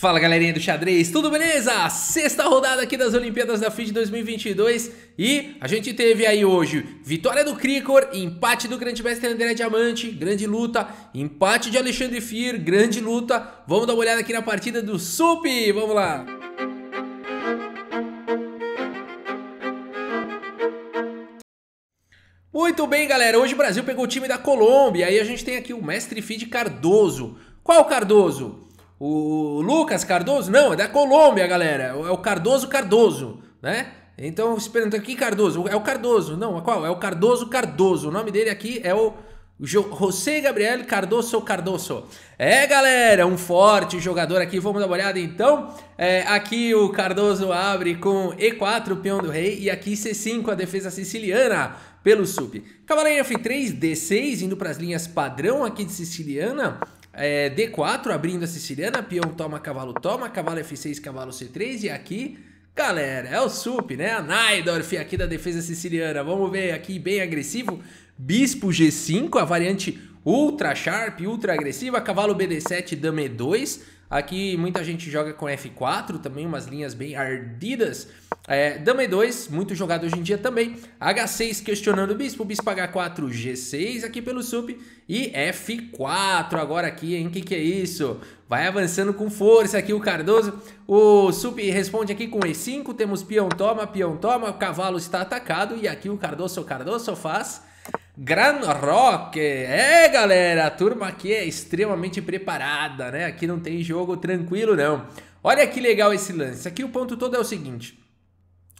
Fala galerinha do xadrez, tudo beleza? Sexta rodada aqui das Olimpíadas da FIDE 2022 e a gente teve aí hoje vitória do Krikor, empate do grande mestre André Diamante, grande luta, empate de Alexandre Fir, grande luta. Vamos dar uma olhada aqui na partida do Sup, vamos lá! Muito bem, galera. Hoje o Brasil pegou o time da Colômbia. Aí a gente tem aqui o mestre Fid Cardoso. Qual Cardoso? O Lucas Cardoso, não, é da Colômbia, galera. É o é Cardoso Cardoso, né? Então se pergunta, aqui, Cardoso? É o Cardoso. Não, é qual? É o Cardoso Cardoso. O nome dele aqui é o José Gabriel Cardoso Cardoso. É, galera, um forte jogador aqui. Vamos dar uma olhada então. É, aqui o Cardoso abre com E4, o peão do rei. E aqui C5, a defesa siciliana pelo sub. Cavaleiro F3, D6, indo para as linhas padrão aqui de siciliana. É, D4, abrindo a siciliana, peão toma, cavalo toma, cavalo F6, cavalo C3 e aqui, galera, é o sup, né? A Naidorf aqui da defesa siciliana, vamos ver aqui, bem agressivo, bispo G5, a variante ultra sharp, ultra agressiva, cavalo BD7, dama E2, Aqui muita gente joga com F4 também, umas linhas bem ardidas. É, dama E2, muito jogado hoje em dia também. H6 questionando o bispo, bispo H4, G6 aqui pelo sup e F4 agora aqui, hein? O que, que é isso? Vai avançando com força aqui o Cardoso. O Sup responde aqui com E5. Temos peão toma, peão toma. O cavalo está atacado. E aqui o Cardoso, o Cardoso faz Gran Rock! É, galera, a turma aqui é extremamente preparada, né? Aqui não tem jogo tranquilo, não. Olha que legal esse lance. Aqui o ponto todo é o seguinte: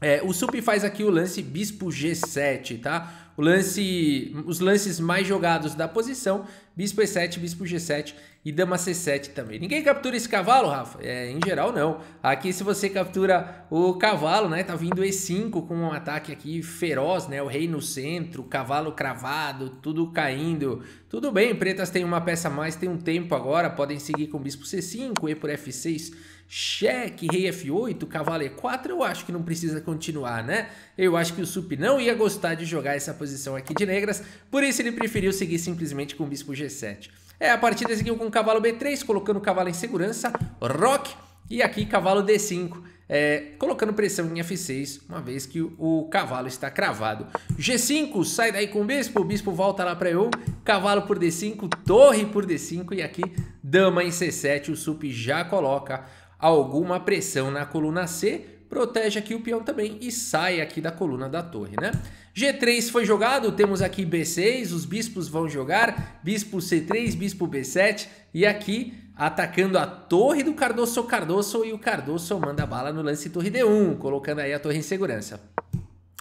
é, o Sup faz aqui o lance bispo G7, tá? O lance, os lances mais jogados da posição, bispo E7, bispo G7 e dama C7 também. Ninguém captura esse cavalo, Rafa? É, em geral não. Aqui se você captura o cavalo, né, tá vindo E5 com um ataque aqui feroz, né, o rei no centro, cavalo cravado, tudo caindo. Tudo bem, pretas têm uma peça a mais, tem um tempo agora, podem seguir com bispo C5, E por F6 cheque, rei f8, cavalo e4, eu acho que não precisa continuar, né? Eu acho que o Sup não ia gostar de jogar essa posição aqui de negras, por isso ele preferiu seguir simplesmente com o bispo g7. É, a partida seguiu com o cavalo b3, colocando o cavalo em segurança, rock, e aqui cavalo d5, é, colocando pressão em f6, uma vez que o, o cavalo está cravado. g5, sai daí com o bispo, o bispo volta lá para eu, cavalo por d5, torre por d5 e aqui dama em c7, o sup já coloca alguma pressão na coluna C, protege aqui o peão também e sai aqui da coluna da torre, né? G3 foi jogado, temos aqui B6, os bispos vão jogar, bispo C3, bispo B7 e aqui atacando a torre do Cardoso Cardoso e o Cardoso manda bala no lance torre D1, colocando aí a torre em segurança.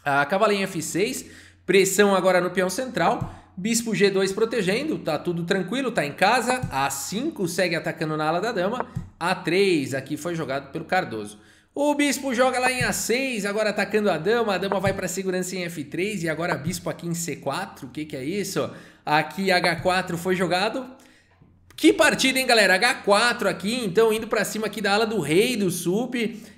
A cavalinha F6, pressão agora no peão central, bispo G2 protegendo, tá tudo tranquilo, tá em casa, A5 segue atacando na ala da dama a3 aqui foi jogado pelo Cardoso. O bispo joga lá em A6, agora atacando a dama, a dama vai para segurança em F3 e agora bispo aqui em C4, o que que é isso? Aqui H4 foi jogado. Que partida, hein, galera? H4 aqui, então indo para cima aqui da ala do rei do sup,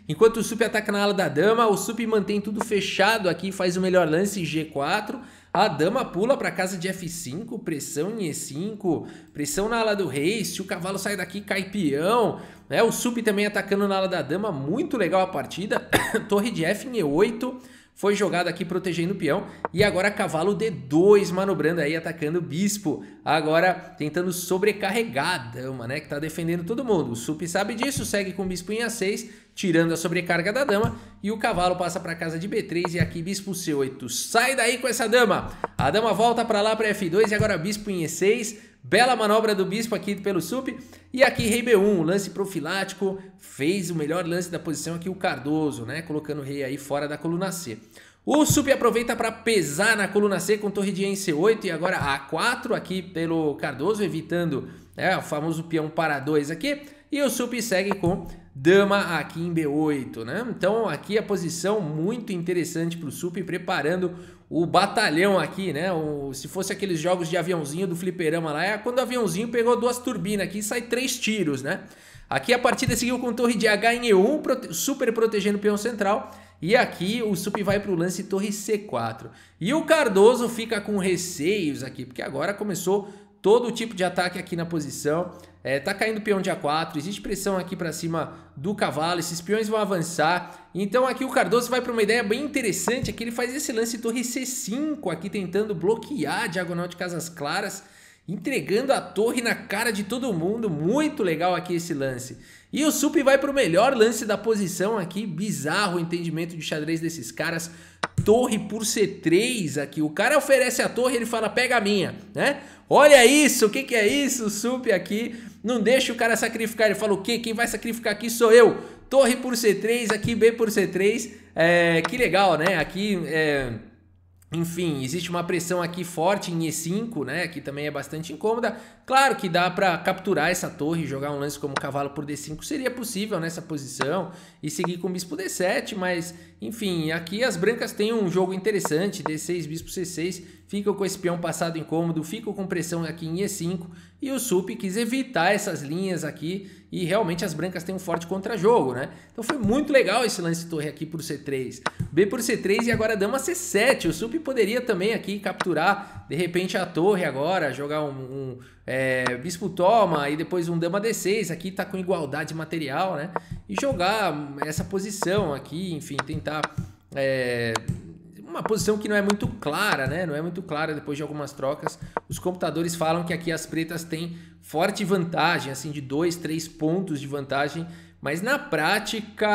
enquanto o sup ataca na ala da dama, o sup mantém tudo fechado aqui, faz o melhor lance G4. A dama pula para casa de F5, pressão em E5, pressão na ala do rei, se o cavalo sai daqui cai peão, né? O sub também atacando na ala da dama, muito legal a partida. Torre de F em E8, foi jogado aqui protegendo o peão. E agora cavalo D2 manobrando aí, atacando o bispo. Agora tentando sobrecarregar a dama, né? Que tá defendendo todo mundo. O Sup sabe disso, segue com o bispo em A6, tirando a sobrecarga da dama. E o cavalo passa pra casa de B3 e aqui bispo C8. Sai daí com essa dama! A dama volta pra lá pra F2 e agora bispo em E6. Bela manobra do bispo aqui pelo sup. E aqui rei B1, lance profilático, fez o melhor lance da posição aqui o Cardoso, né? Colocando o rei aí fora da coluna C. O sup aproveita para pesar na coluna C com torre de em C8 e agora A4 aqui pelo Cardoso, evitando né, o famoso peão para 2 aqui. E o sup segue com dama aqui em B8, né? Então aqui a posição muito interessante para o Sup preparando o batalhão aqui, né? O, se fosse aqueles jogos de aviãozinho do fliperama lá, é quando o aviãozinho pegou duas turbinas aqui e sai três tiros, né? Aqui a partida seguiu com torre de H em E1, prote super protegendo o peão central. E aqui o Sup vai para o lance torre C4. E o Cardoso fica com receios aqui, porque agora começou todo tipo de ataque aqui na posição. É, tá caindo peão de A4, existe pressão aqui para cima do cavalo, esses peões vão avançar. Então aqui o Cardoso vai para uma ideia bem interessante, aqui é ele faz esse lance torre C5 aqui tentando bloquear a diagonal de Casas Claras, entregando a torre na cara de todo mundo, muito legal aqui esse lance. E o Sup vai para o melhor lance da posição aqui, bizarro o entendimento de xadrez desses caras. Torre por C3 aqui, o cara oferece a torre, ele fala pega a minha, né? Olha isso, o que, que é isso? Sup aqui. Não deixa o cara sacrificar. Ele fala o quê? Quem vai sacrificar aqui sou eu. Torre por C3, aqui B por C3. É, que legal, né? Aqui, é, enfim, existe uma pressão aqui forte em E5, né? Que também é bastante incômoda. Claro que dá para capturar essa torre, e jogar um lance como cavalo por D5 seria possível nessa posição e seguir com bispo D7, mas enfim, aqui as brancas têm um jogo interessante, D6, bispo C6, ficam com esse peão passado incômodo, ficam com pressão aqui em E5, e o Sup quis evitar essas linhas aqui, e realmente as brancas têm um forte contra-jogo, né? Então foi muito legal esse lance de torre aqui por C3. B por C3 e agora dama C7, o Sup poderia também aqui capturar, de repente, a torre agora, jogar um, um é, bispo toma, e depois um dama D6, aqui tá com igualdade material, né? E jogar essa posição aqui, enfim, tentar é, uma posição que não é muito clara, né? Não é muito clara depois de algumas trocas. Os computadores falam que aqui as pretas têm forte vantagem, assim, de dois, três pontos de vantagem. Mas na prática,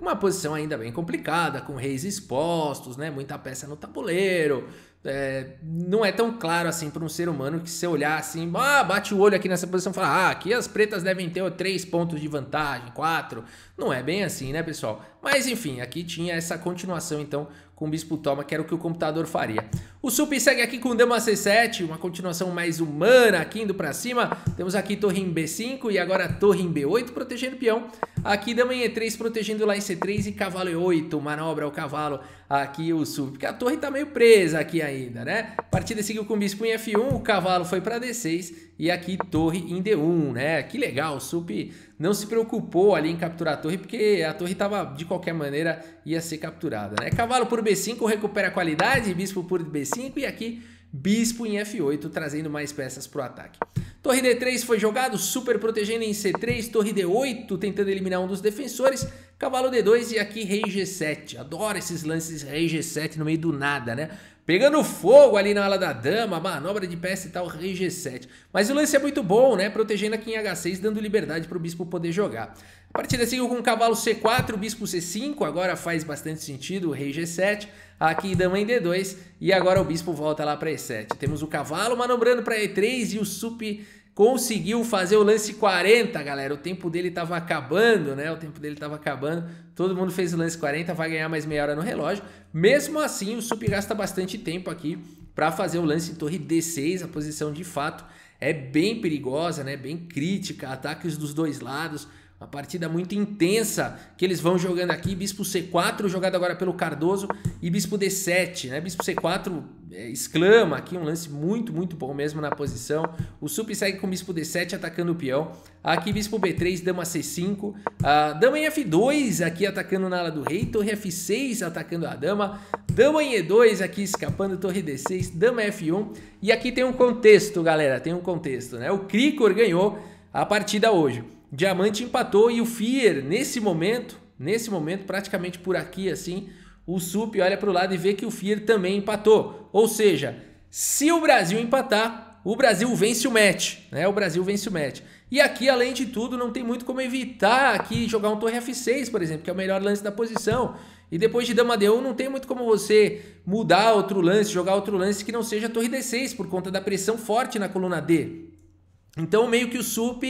uma posição ainda bem complicada, com reis expostos, né? Muita peça no tabuleiro. É, não é tão claro assim para um ser humano que se olhar assim, ah, bate o olho aqui nessa posição e fala, ah, aqui as pretas devem ter três pontos de vantagem, quatro. Não é bem assim, né, pessoal? Mas enfim, aqui tinha essa continuação então com o Bispo Toma, que era o que o computador faria. O Supi segue aqui com Dama C7, uma continuação mais humana, aqui indo para cima. Temos aqui Torre em B5 e agora Torre em B8 protegendo o peão. Aqui Dama em E3 protegendo lá em C3 e Cavalo E8, manobra o cavalo aqui o sub, porque a torre está meio presa aqui ainda, né? partida seguiu com bispo em F1, o cavalo foi para D6 e aqui torre em D1, né? Que legal, o sup não se preocupou ali em capturar a torre, porque a torre estava de qualquer maneira ia ser capturada, né? Cavalo por B5 recupera a qualidade, bispo por B5 e aqui bispo em F8, trazendo mais peças para o ataque. Torre D3 foi jogado, super protegendo em C3, torre D8 tentando eliminar um dos defensores, cavalo D2 e aqui rei G7. Adoro esses lances rei G7 no meio do nada, né? Pegando fogo ali na ala da dama, manobra de peça e tal, rei G7. Mas o lance é muito bom, né? Protegendo aqui em H6, dando liberdade para o bispo poder jogar. A partida seguiu com cavalo C4, bispo C5, agora faz bastante sentido, rei G7, aqui dama em D2, e agora o bispo volta lá para E7. Temos o cavalo manobrando para E3 e o sup conseguiu fazer o lance 40, galera. O tempo dele estava acabando, né? O tempo dele estava acabando. Todo mundo fez o lance 40, vai ganhar mais meia hora no relógio. Mesmo assim, o Sup gasta bastante tempo aqui para fazer o lance em torre D6. A posição de fato é bem perigosa, né? Bem crítica, ataques dos dois lados. Uma partida muito intensa que eles vão jogando aqui. Bispo C4, jogado agora pelo Cardoso, e Bispo D7. Né? Bispo C4 é, exclama aqui, um lance muito, muito bom mesmo na posição. O Sup segue com Bispo D7 atacando o peão. Aqui Bispo B3, Dama C5. dama em F2 aqui atacando na ala do rei. Torre F6 atacando a dama. Dama em E2 aqui escapando, Torre D6, Dama F1. E aqui tem um contexto, galera, tem um contexto. né? O Krikor ganhou a partida hoje. Diamante empatou e o Fier, nesse momento, nesse momento, praticamente por aqui assim, o Sup olha para o lado e vê que o Fier também empatou. Ou seja, se o Brasil empatar, o Brasil vence o match, né? O Brasil vence o match. E aqui, além de tudo, não tem muito como evitar aqui jogar um torre F6, por exemplo, que é o melhor lance da posição. E depois de dama D1 não tem muito como você mudar outro lance, jogar outro lance que não seja torre D6 por conta da pressão forte na coluna D, então, meio que o SUP,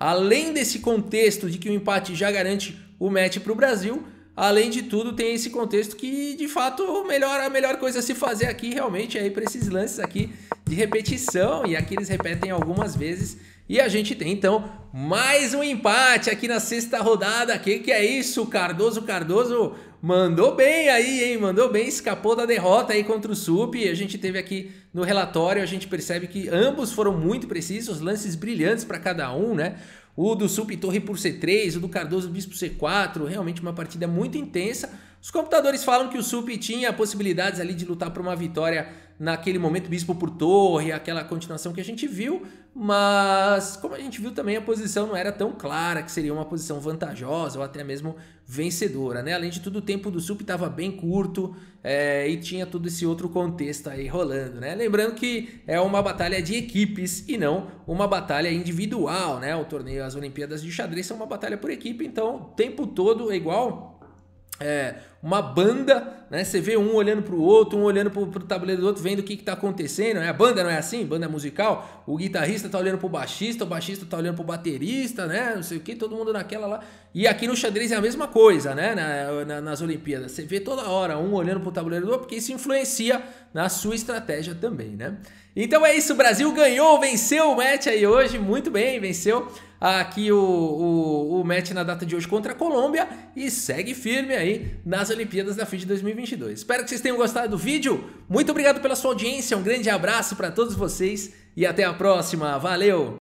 além desse contexto de que o empate já garante o match para o Brasil, além de tudo, tem esse contexto que, de fato, melhor, a melhor coisa a se fazer aqui realmente é ir para esses lances aqui de repetição. E aqui eles repetem algumas vezes. E a gente tem, então, mais um empate aqui na sexta rodada. Que que é isso? Cardoso, Cardoso Mandou bem aí, hein? Mandou bem, escapou da derrota aí contra o Sup. A gente teve aqui no relatório, a gente percebe que ambos foram muito precisos, lances brilhantes para cada um, né? O do Sup Torre por C3, o do Cardoso Bispo C4, realmente uma partida muito intensa os computadores falam que o Sup tinha possibilidades ali de lutar por uma vitória naquele momento, bispo por torre, aquela continuação que a gente viu, mas como a gente viu também, a posição não era tão clara que seria uma posição vantajosa ou até mesmo vencedora, né? Além de tudo, o tempo do Sup estava bem curto é, e tinha todo esse outro contexto aí rolando, né? Lembrando que é uma batalha de equipes e não uma batalha individual, né? O torneio, as Olimpíadas de xadrez são uma batalha por equipe, então o tempo todo é igual. É, uma banda, né? Você vê um olhando para o outro, um olhando para o tabuleiro do outro, vendo o que está acontecendo. Né? A banda não é assim, banda musical. O guitarrista está olhando para o baixista, o baixista está olhando para o baterista, né? Não sei o que, todo mundo naquela lá. E aqui no xadrez é a mesma coisa, né? Na, na, nas Olimpíadas, você vê toda hora um olhando para o tabuleiro do outro, porque isso influencia na sua estratégia também, né? Então é isso, o Brasil ganhou, venceu o match aí hoje, muito bem, venceu aqui o, o, o match na data de hoje contra a Colômbia e segue firme aí nas Olimpíadas da de 2022. Espero que vocês tenham gostado do vídeo. Muito obrigado pela sua audiência, um grande abraço para todos vocês e até a próxima. Valeu!